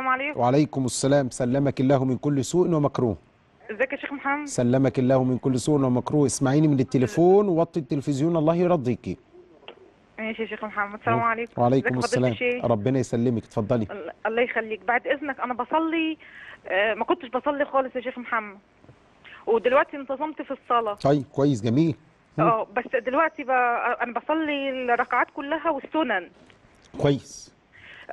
السلام عليكم وعليكم السلام سلمك الله من كل سوء ومكروه ازيك يا شيخ محمد سلمك الله من كل سوء ومكروه اسمعيني من التليفون وطي التلفزيون الله يرضيكي ماشي يا شيخ محمد السلام عليكم وعليكم السلام ربنا يسلمك اتفضلي الله يخليك بعد اذنك انا بصلي آه، ما كنتش بصلي خالص يا شيخ محمد ودلوقتي انتظمت في الصلاه طيب كويس جميل اه بس دلوقتي بقى انا بصلي الركعات كلها والسنن كويس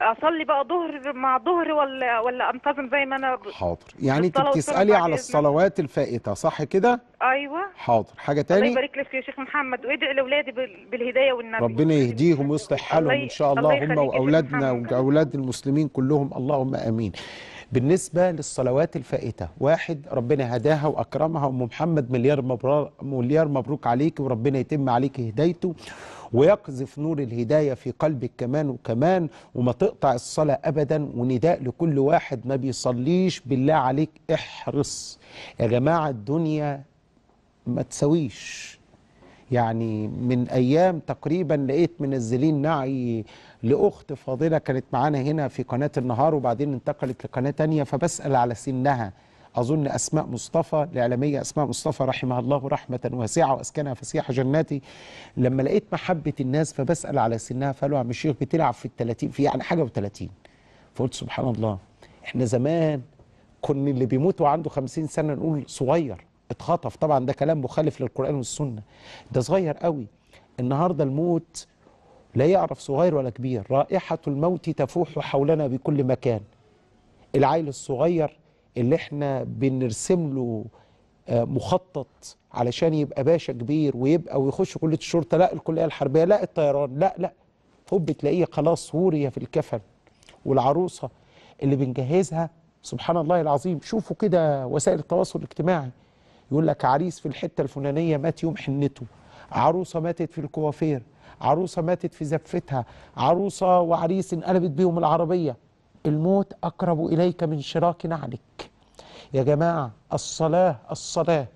اصلي بقى ظهر مع ظهر ولا ولا انتظم زي ما انا ب... حاضر يعني انت بتسالي على الصلوات الفائته صح كده ايوه حاضر حاجه تاني الله يبارك لك يا شيخ محمد وادعي لاولادي بالهدايه والنبي ربنا يهديهم ويصلح حالهم ان شاء الله هم واولادنا واولاد المسلمين كلهم اللهم امين بالنسبة للصلوات الفائتة واحد ربنا هداها وأكرمها أم محمد مليار مبروك مليار مبروك عليك وربنا يتم عليك هدايته ويقذف نور الهداية في قلبك كمان وكمان وما تقطع الصلاة أبدا ونداء لكل واحد ما بيصليش بالله عليك احرص يا جماعة الدنيا ما تسويش يعني من أيام تقريبا لقيت منزلين نعي لأخت فاضلة كانت معانا هنا في قناة النهار وبعدين انتقلت لقناة تانية فبسأل على سنها أظن أسماء مصطفى الإعلامية أسماء مصطفى رحمها الله رحمة واسعة وأسكنها فسيح جناتي لما لقيت محبة الناس فبسأل على سنها فقالوا عم الشيخ بتلعب في الثلاثين في يعني حاجة وثلاثين فقلت سبحان الله إحنا زمان كنا اللي بيموت وعنده خمسين سنة نقول صغير اتخطف طبعا ده كلام مخالف للقرآن والسنة ده صغير قوي النهاردة الموت لا يعرف صغير ولا كبير رائحة الموت تفوح حولنا بكل مكان العيل الصغير اللي احنا بنرسم له آه، مخطط علشان يبقى باشا كبير ويبقى ويخش كليه الشرطه لا الكليه الحربيه لا الطيران لا لا هوب تلاقيه خلاص وري في الكفن والعروسه اللي بنجهزها سبحان الله العظيم شوفوا كده وسائل التواصل الاجتماعي يقول لك عريس في الحته الفلانيه مات يوم حنته عروسه ماتت في الكوافير عروسه ماتت في زفتها عروسه وعريس انقلبت بيهم العربيه الموت اقرب اليك من شراك نعلك يا جماعة الصلاة الصلاة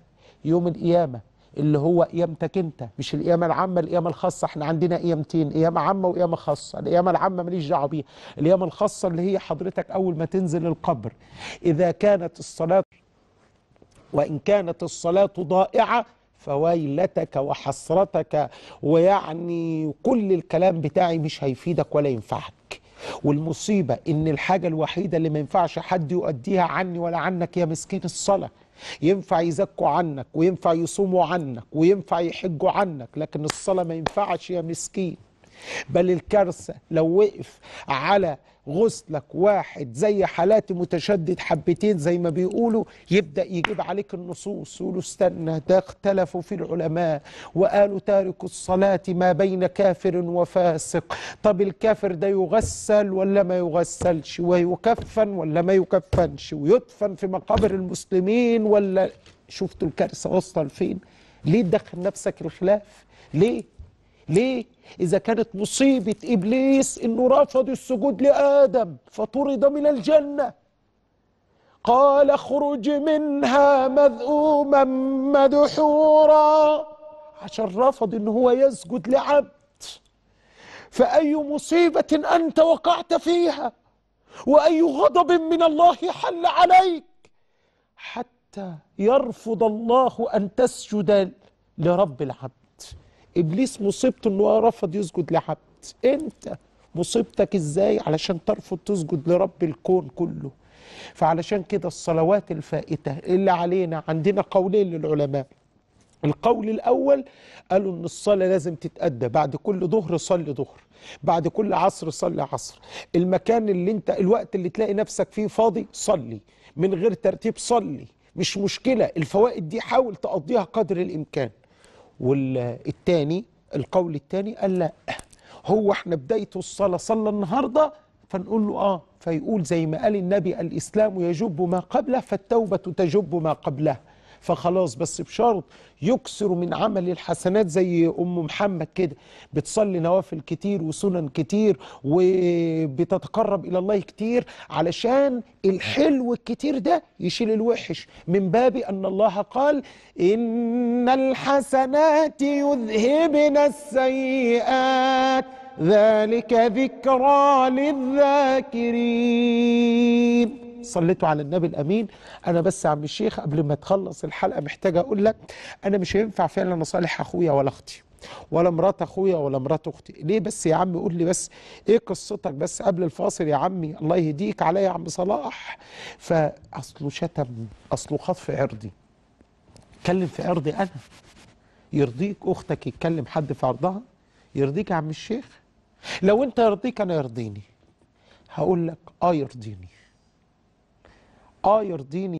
يوم القيامة اللي هو قيامتك انت مش القيامه العامه القيامه الخاصه احنا عندنا قيامتين قيامه عامه وقيامه خاصه القيامه العامه ماليش دعوه بيها القيامه الخاصه اللي هي حضرتك اول ما تنزل القبر اذا كانت الصلاه وان كانت الصلاه ضائعه فويلتك وحسرتك ويعني كل الكلام بتاعي مش هيفيدك ولا ينفعك والمصيبة إن الحاجة الوحيدة اللي ما ينفعش حد يؤديها عني ولا عنك يا مسكين الصلاة ينفع يزكوا عنك وينفع يصوموا عنك وينفع يحجوا عنك لكن الصلاة ما ينفعش يا مسكين بل الكارثة لو وقف على غسلك واحد زي حالات متشدد حبتين زي ما بيقولوا يبدأ يجيب عليك النصوص يقولوا استنى ده اختلفوا في العلماء وقالوا تارك الصلاة ما بين كافر وفاسق طب الكافر ده يغسل ولا ما يغسلش ويكفن ولا ما يكفنش ويدفن في مقابر المسلمين ولا شفتوا الكارثة وصل فين ليه تدخل نفسك الخلاف ليه ليه؟ إذا كانت مصيبة إبليس إنه رفض السجود لآدم فطرد من الجنة قال اخرج منها مذءوما مدحورا عشان رفض إن هو يسجد لعبد فأي مصيبة أنت وقعت فيها وأي غضب من الله حل عليك حتى يرفض الله أن تسجد لرب العبد ابليس مصيبته ان هو رفض يسجد لحد انت مصيبتك ازاي علشان ترفض تسجد لرب الكون كله فعلشان كده الصلوات الفائته اللي علينا عندنا قولين للعلماء القول الأول قالوا إن الصلاة لازم تتأدى بعد كل ظهر صلي ظهر بعد كل عصر صلي عصر المكان اللي أنت الوقت اللي تلاقي نفسك فيه فاضي صلي من غير ترتيب صلي مش مشكلة الفوائد دي حاول تقضيها قدر الإمكان والثاني القول التاني قال لا هو احنا بداية الصلاة صلى النهاردة فنقول له آه فيقول زي ما قال النبي الإسلام يجب ما قبله فالتوبة تجب ما قبله فخلاص بس بشرط يكسر من عمل الحسنات زي ام محمد كده بتصلي نوافل كتير وسنن كتير وبتتقرب الى الله كتير علشان الحلو الكتير ده يشيل الوحش من باب ان الله قال ان الحسنات يذهبن السيئات ذلك ذكرى للذاكرين صليتوا على النبي الأمين أنا بس يا عم الشيخ قبل ما تخلص الحلقة محتاجة أقول لك أنا مش هينفع فعلا أصالح أخويا ولا أختي ولا مرات اخويا ولا مرات اختي ليه بس يا عم قول لي بس ايه قصتك بس قبل الفاصل يا عمي الله يهديك عليا يا عم صلاح فاصله شتم اصله خاض في عرضي اتكلم في عرضي انا يرضيك اختك يتكلم حد في عرضها يرضيك يا عم الشيخ لو انت يرضيك انا يرضيني هقول لك اه يرضيني آه يرضيني